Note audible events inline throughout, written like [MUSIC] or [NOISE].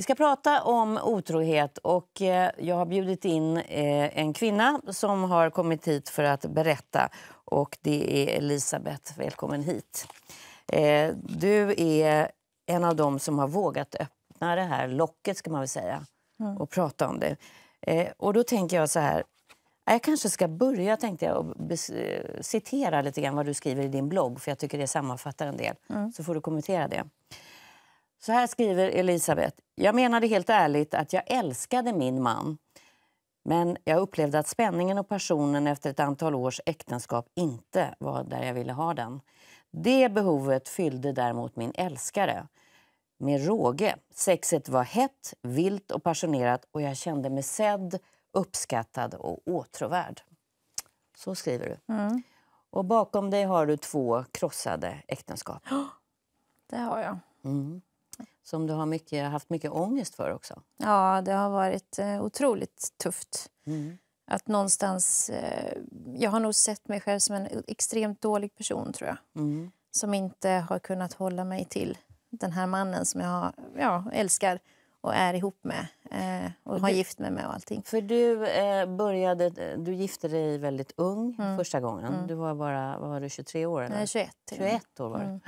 Vi ska prata om otrohet och eh, jag har bjudit in eh, en kvinna som har kommit hit för att berätta och det är Elisabeth. Välkommen hit. Eh, du är en av dem som har vågat öppna det här locket ska man väl säga mm. och prata om det. Och då tänker jag så här, jag kanske ska börja tänkte jag, och citera lite grann vad du skriver i din blogg, för jag tycker det sammanfattar en del. Mm. Så får du kommentera det. Så här skriver Elisabeth. Jag menade helt ärligt att jag älskade min man. Men jag upplevde att spänningen och passionen efter ett antal års äktenskap inte var där jag ville ha den. Det behovet fyllde däremot min älskare med råge. Sexet var hett, vilt och passionerat och jag kände mig sedd, uppskattad och åtråvärd. Så skriver du. Mm. Och bakom dig har du två krossade äktenskap. [GASPS] Det har jag. Mm som du har mycket, haft mycket ångest för också. Ja, det har varit eh, otroligt tufft. Mm. Att någonstans, eh, jag har nog sett mig själv som en extremt dålig person, tror jag. Mm. Som inte har kunnat hålla mig till den här mannen som jag ja, älskar och är ihop med eh, och, har du, gift mig med och allting. För du eh, började, du gifte dig väldigt ung mm. första gången. Mm. Du var bara, var du 23 år? Eller? Nej, 21. 21 år var mm.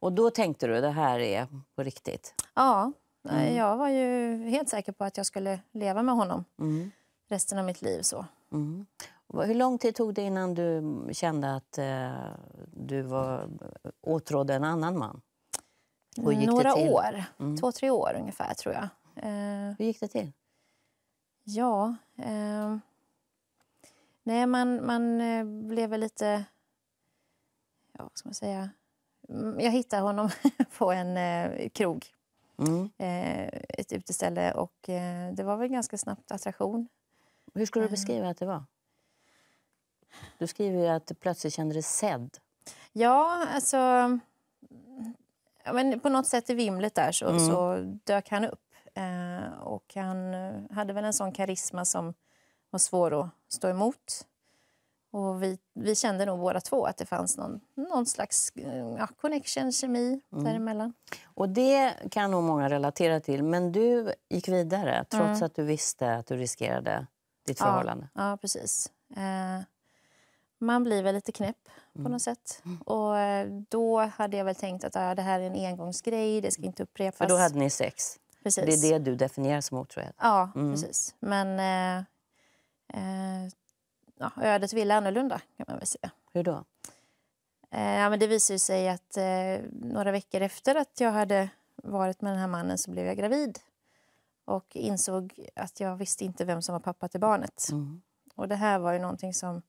Och då tänkte du det här är på riktigt? Ja, mm. Eh, jag var ju helt säker på att jag skulle leva med honom mm. resten av mitt liv. så. Mm. Hur lång tid tog det innan du kände att eh, du var, åtrådde en annan man? Några år. Mm. Två, tre år ungefär, tror jag. Eh, Hur gick det till? Ja... Eh, nej, man, man eh, blev väl lite... Ja, vad ska man säga? Mm, jag hittade honom [LAUGHS] på en eh, krog, mm. eh, ett uteställe. Och, eh, det var väl ganska snabbt attraktion. Hur skulle du eh. beskriva att det var? Du skriver att du plötsligt kände dig sedd. Ja, alltså... Men på något sätt i vimlet där så, mm. så dök han upp. Eh, och Han hade väl en sån karisma som var svår att stå emot. Och vi, vi kände nog båda två att det fanns någon, någon slags eh, ja, connection, kemi mm. däremellan. Och det kan nog många relatera till. Men du gick vidare trots mm. att du visste att du riskerade ditt förhållande. Ja, ja precis. Eh, man blir väl lite knäpp på mm. något sätt. Mm. Och eh, då hade jag väl tänkt att ja, det här är en engångsgrej, det ska inte upprepas. För då hade ni sex? Precis. Det är det du definierar som otrohet? Ja, mm. precis. Men eh, eh, ja, ödet ville annorlunda kan man väl säga. Hur då? Eh, ja, men det visade sig att eh, några veckor efter att jag hade varit med den här mannen så blev jag gravid och insåg att jag visste inte vem som var pappa till barnet. Mm. Och det här var ju någonting som,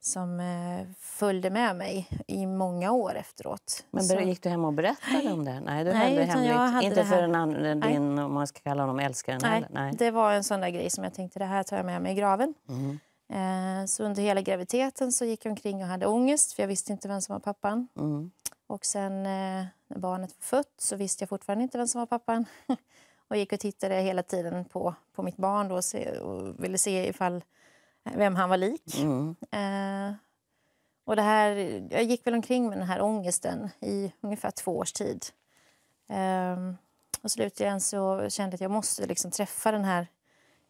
som eh, följde med mig i många år efteråt. Men så... gick du hem och berättade om det? Nej, du Nej, höll det hemligt. Inte det för en annan, din, om man ska kalla honom älskaren Nej, Nej, det var en sån där grej som jag tänkte det här tar jag med mig i graven. Mm. Eh, så under hela graviditeten så gick jag omkring och hade ångest för jag visste inte vem som var pappan. Mm. Och sen eh, när barnet var fött så visste jag fortfarande inte vem som var pappan. [LAUGHS] och gick och tittade hela tiden på, på mitt barn då och, se, och ville se ifall, eh, vem han var lik. Mm. Eh, och det här, jag gick väl omkring med den här ångesten i ungefär två års tid. Eh, och slutligen så kände jag att jag måste liksom träffa den här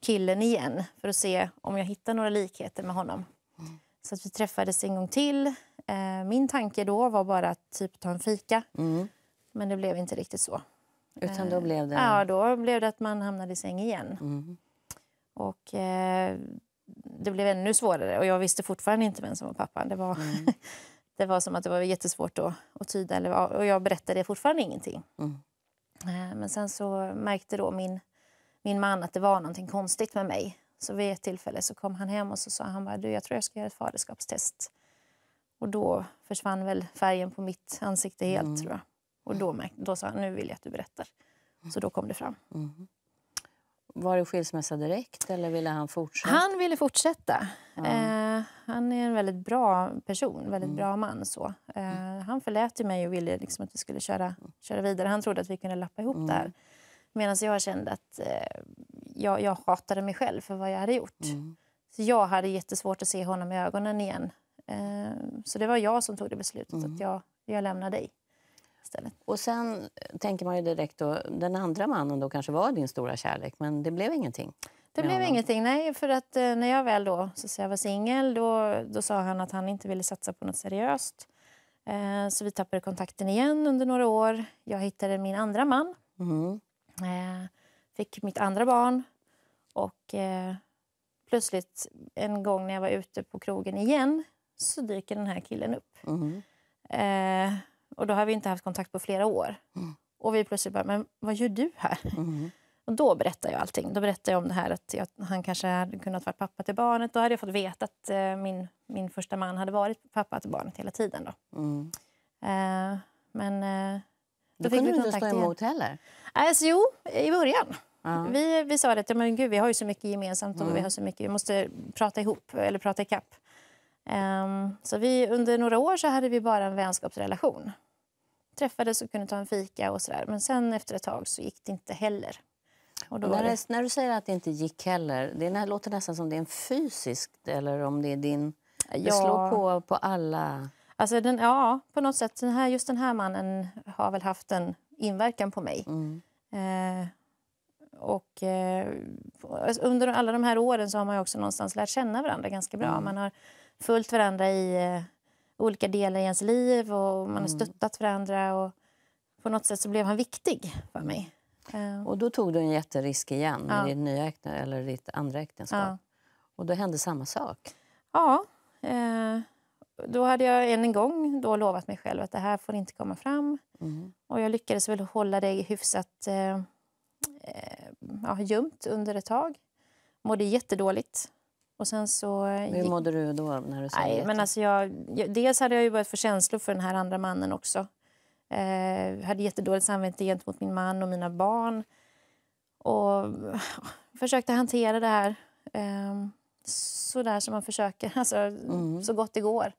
killen igen för att se om jag hittar några likheter med honom. Mm. Så att vi träffades en gång till. Eh, min tanke då var bara att typ ta en fika, mm. men det blev inte riktigt så. Utan då eh, blev det... Ja, då blev det att man hamnade i säng igen. Mm. Och eh, det blev ännu svårare och jag visste fortfarande inte vem som var pappan. Det mm. [LAUGHS] det var som att det var jättesvårt att, att tyda eller, och jag berättade fortfarande ingenting. Mm. Eh, men sen så märkte då min min man att det var någonting konstigt med mig. Så vid ett tillfälle så kom han hem och så sa han bara, du jag tror jag ska göra ett faderskapstest. Och då försvann väl färgen på mitt ansikte helt mm. tror jag. Och då, då sa han, nu vill jag att du berättar. Så då kom det fram. Mm. Var det skilsmässa direkt eller ville han fortsätta? Han ville fortsätta. Mm. Eh, han är en väldigt bra person, väldigt mm. bra man. Så. Eh, mm. han förlät mig och ville liksom att vi skulle köra, köra vidare. Han trodde att vi kunde lappa ihop mm. det här. Medan jag kände att eh, jag, jag hatade mig själv för vad jag hade gjort. Mm. Så jag hade jättesvårt att se honom i ögonen igen. Eh, så det var jag som tog det beslutet mm. att jag, jag lämnar dig. Istället. Och sen tänker man ju direkt då, den andra mannen då kanske var din stora kärlek, men det blev ingenting? Det blev honom. ingenting, nej. För att eh, när jag väl då, så jag var singel, då, då sa han att han inte ville satsa på något seriöst. Eh, så vi tappade kontakten igen under några år. Jag hittade min andra man. Mm. Eh, fick mitt andra barn och eh, plötsligt en gång när jag var ute på krogen igen så dyker den här killen upp. Mm. Eh, och då har vi inte haft kontakt på flera år. Mm. Och vi plötsligt bara, men vad gör du här? Mm. [LAUGHS] Och då berättar jag allting. Då berättar jag om det här att jag, han kanske hade kunnat vara pappa till barnet. Då hade jag fått veta att eh, min, min första man hade varit pappa till barnet hela tiden. Då. Mm. Eh, men... Eh, då, då kunde du inte stå emot igen. heller? Äh, alltså, jo, i början. Ja. Vi, vi sa att men gud, vi har ju så mycket gemensamt och mm. vi, har så mycket, vi måste prata ihop eller prata ikapp. Um, ehm, så vi, under några år så hade vi bara en vänskapsrelation. Träffades och kunde ta en fika och sådär. Men sen efter ett tag så gick det inte heller. Och när, det... när, du säger att det inte gick heller, det, låter nästan som det är en fysisk eller om det är din... Ja. Det slår på, på alla... Alltså den, ja, på något sätt. Den här, just den här mannen har väl haft en inverkan på mig. Mm. Eh, och eh, alltså, under alla de här åren så har man också någonstans lärt känna varandra ganska bra. Man har följt varandra i eh, olika delar i ens liv och man har mm. stöttat varandra. Och på något sätt så blev han viktig för mig. Eh. Och då tog du en jätterisk igen med ditt, nya äkten, eller ditt andra äktenskap. Ja. Och då hände samma sak. Ja. Eh, då hade jag än en gång då lovat mig själv att det här får inte komma fram. Mm. Och jag lyckades väl hålla det hyfsat eh, eh ja, gömt under ett tag. Mådde jättedåligt. Och sen så eh, Hur mådde du då? när du Nej, men alltså jag, jag, Dels hade jag ju börjat få känslor för den här andra mannen också. Eh, hade jättedåligt samvete gentemot min man och mina barn. Och eh, försökte hantera det här. Eh, så där som man försöker, [LAUGHS] alltså, mm. så gott det går.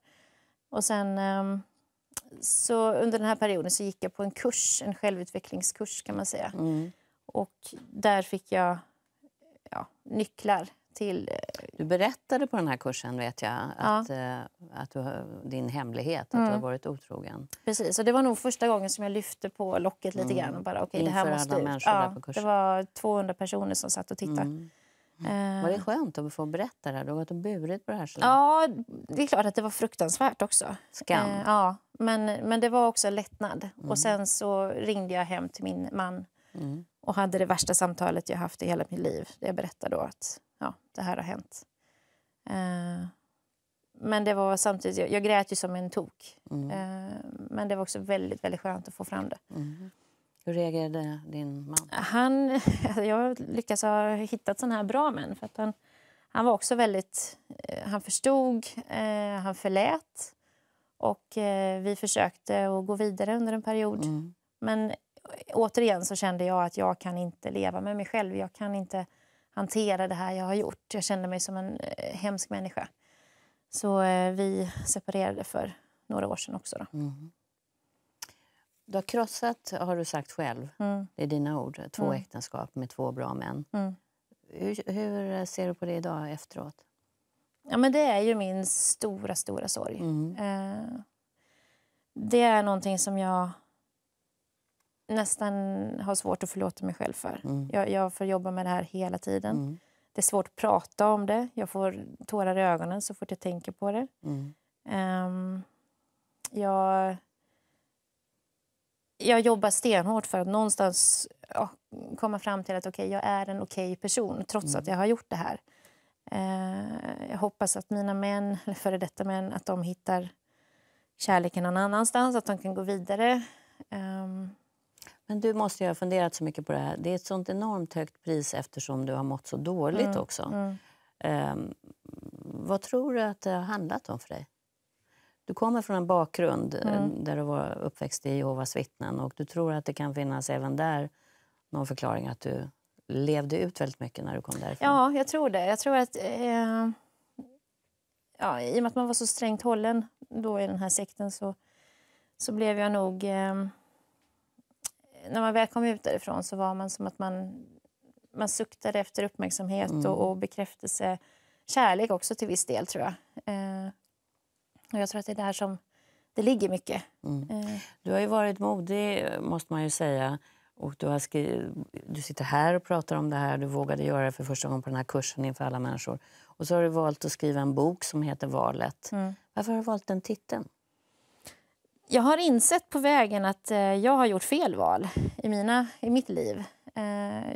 Och sen ehm, så under den här perioden så gick jag på en kurs, en självutvecklingskurs kan man säga. Mm. Och där fick jag ja, nycklar till... Eh, du berättade på den här kursen, vet jag, att, ja. att eh, du, din hemlighet, att mm. du har mm. varit otrogen. Precis, och det var nog första gången som jag lyfte på locket lite mm. grann och bara okay, det här måste ut. Ja, det var 200 personer som satt och tittade. Mm. Mm. Var det skönt att få berätta det här? Du har gått och burit på det här så länge. Ja, det är klart att det var fruktansvärt också. Skam. Eh, ja, men, men det var också lättnad. Mm. Och sen så ringde jag hem till min man mm. och hade det värsta samtalet jag haft i hela mitt liv. jag berättade då att ja, det här har hänt. Eh, men det var samtidigt, jag, jag grät ju som en tok. Mm. Eh, men det var också väldigt, väldigt skönt att få fram det. Mm. Hur reagerade din man? Han, [LAUGHS] jag lyckas ha hittat sån här bra män. För att han, han var också väldigt... Eh, han förstod, eh, han förlät. Och eh, vi försökte att gå vidare under en period. Mm. Men återigen så kände jag att jag kan inte leva med mig själv. Jag kan inte hantera det här jag har gjort. Jag kände mig som en hemsk människa. Så vi separerade för några år sedan också. Då. Mm. Du har krossat, har du sagt själv, mm. det är dina ord, två mm. äktenskap med två bra män. Mm. Hur, hur, ser du på det idag efteråt? Ja, men det är ju min stora, stora sorg. Mm. Eh, det är någonting som jag nästan har svårt att förlåta mig själv för. Mm. Jag, jag, får jobba med det här hela tiden. Mm. Det är svårt att prata om det. Jag får tårar i ögonen så fort jag tänker på det. Eh, jag jag jobbar stenhårt för att någonstans ja, komma fram till att okay, jag är en okej okay person trots mm. att jag har gjort det här. Eh, jag hoppas att mina män, [LAUGHS] eller före detta män, att de hittar kärleken någon annanstans, att de kan gå vidare. Um... Men du måste ju ha funderat så mycket på det här. Det är ett sånt enormt högt pris eftersom du har mått så dåligt mm. också. Mm. Um, vad tror du att det har handlat om för dig? Du kommer från en bakgrund eh, mm. där du var uppväxt i Jehovas vittnen och du tror att det kan finnas även där någon förklaring att du levde ut väldigt mycket när du kom därifrån. Ja, jag tror det. Jag tror att... Eh, ja, I och med att man var så strängt hållen då i den här sekten så, så blev jag nog... Eh, när man väl kom ut därifrån så var man som att man, man suktade efter uppmärksamhet mm. och, och bekräftelse. Kärlek också till viss del, tror jag. Eh, och jag tror att det är där som det ligger mycket. Mm. Eh. Du har ju varit modig, måste man ju säga. Och du, har skrivit, du sitter här och pratar om det här. Du vågade göra det för första gången på den här kursen inför alla människor. Och så har du valt att skriva en bok som heter Valet. Mm. Varför har du valt den titeln? Jag har insett på vägen att eh, jag har gjort fel val i, mina, i mitt liv. Eh,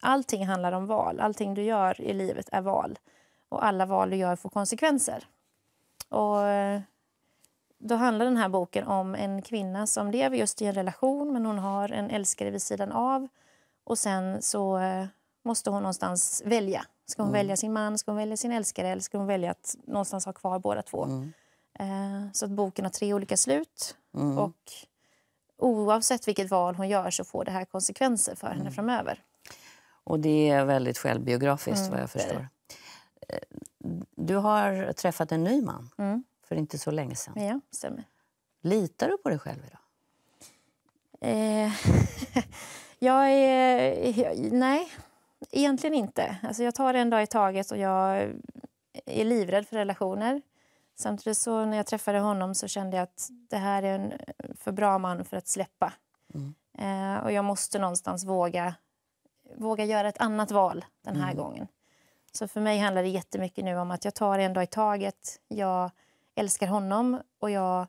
allting handlar om val. Allting du gör i livet är val. Och alla val du gör får konsekvenser. Och eh, då handlar den här boken om en kvinna som lever just i en relation men hon har en älskare vid sidan av. Och sen så eh, måste hon någonstans välja. Ska hon mm. välja sin man, ska hon välja sin älskare eller ska hon välja att någonstans ha kvar båda två? Mm. Eh, så att boken har tre olika slut. Mm. Och oavsett vilket val hon gör så får det här konsekvenser för henne mm. framöver. Och det är väldigt självbiografiskt mm. vad jag förstår. Du har träffat en ny man mm. för inte så länge sedan. Ja, stämmer. Litar du på dig själv idag? Eh, [LAUGHS] jag är... Nej, egentligen inte. Alltså jag tar en dag i taget och jag är livrädd för relationer. Samtidigt så när jag träffade honom så kände jag att det här är en för bra man för att släppa. Mm. Eh, och jag måste någonstans våga, våga göra ett annat val den här mm. gången. Så för mig handlar det jättemycket nu om att jag tar en dag i taget. Jag älskar honom och jag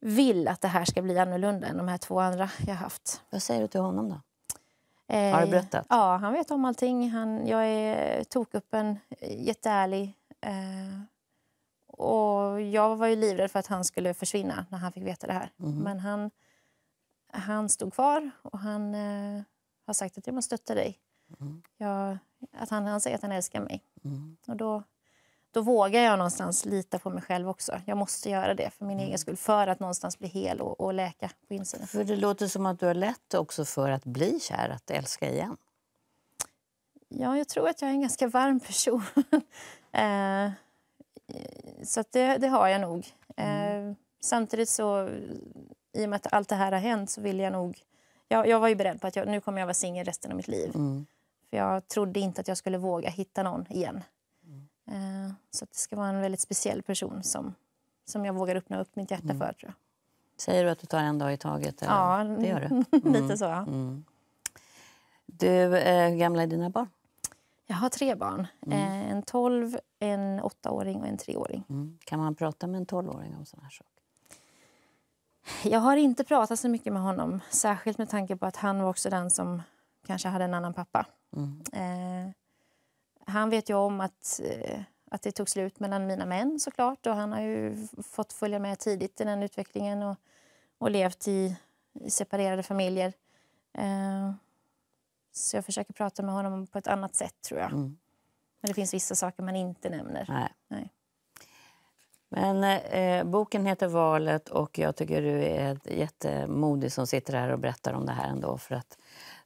vill att det här ska bli annorlunda än de här två andra jag haft. Vad säger du till honom då? Eh, har du berättat? Ja, han vet om allting. Han, jag är toköppen, jätteärlig. Eh, och jag var ju livrädd för att han skulle försvinna när han fick veta det här. Mm. Men han, han stod kvar och han eh, har sagt att jag måste stötta dig. Mm. Jag att han, han säger att han älskar mig. Mm. Och då, då vågar jag någonstans lita på mig själv också. Jag måste göra det för min mm. egen skull, för att någonstans bli hel och, och läka på insidan. För det låter som att du har lätt också för att bli kär, att älska igen. Ja, jag tror att jag är en ganska varm person. [LAUGHS] eh, så det, det, har jag nog. Eh, mm. samtidigt så, i och med att allt det här har hänt så vill jag nog... Jag, jag var ju beredd på att jag, nu kommer jag vara singel resten av mitt liv. Mm. För jag trodde inte att jag skulle våga hitta någon igen. Mm. Eh, så det ska vara en väldigt speciell person som, som jag vågar öppna upp mitt hjärta mm. för. Tror jag. Säger du att du tar en dag i taget? Eller? Ja, det gör du. [LAUGHS] Mm. lite så. Ja. Mm. Du, eh, hur gamla är dina barn? Jag har tre barn. Mm. Eh, en tolv, en åttaåring och en treåring. åring mm. Kan man prata med en tolvåring om sådana här saker? Jag har inte pratat så mycket med honom, särskilt med tanke på att han var också den som kanske hade en annan pappa. Mm. Eh, han vet ju om att, eh, att det tog slut mellan mina män såklart och han har ju fått följa med tidigt i den utvecklingen och, och levt i, i separerade familjer. Eh, så jag försöker prata med honom på ett annat sätt tror jag. Mm. Men det finns vissa saker man inte nämner. Nej. Nej. Men eh, boken heter Valet och jag tycker du är jättemodig som sitter här och berättar om det här ändå för att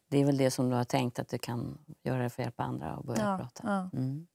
det är väl det som du har tänkt att du kan göra för att hjälpa andra och börja ja, prata. Ja. Mm.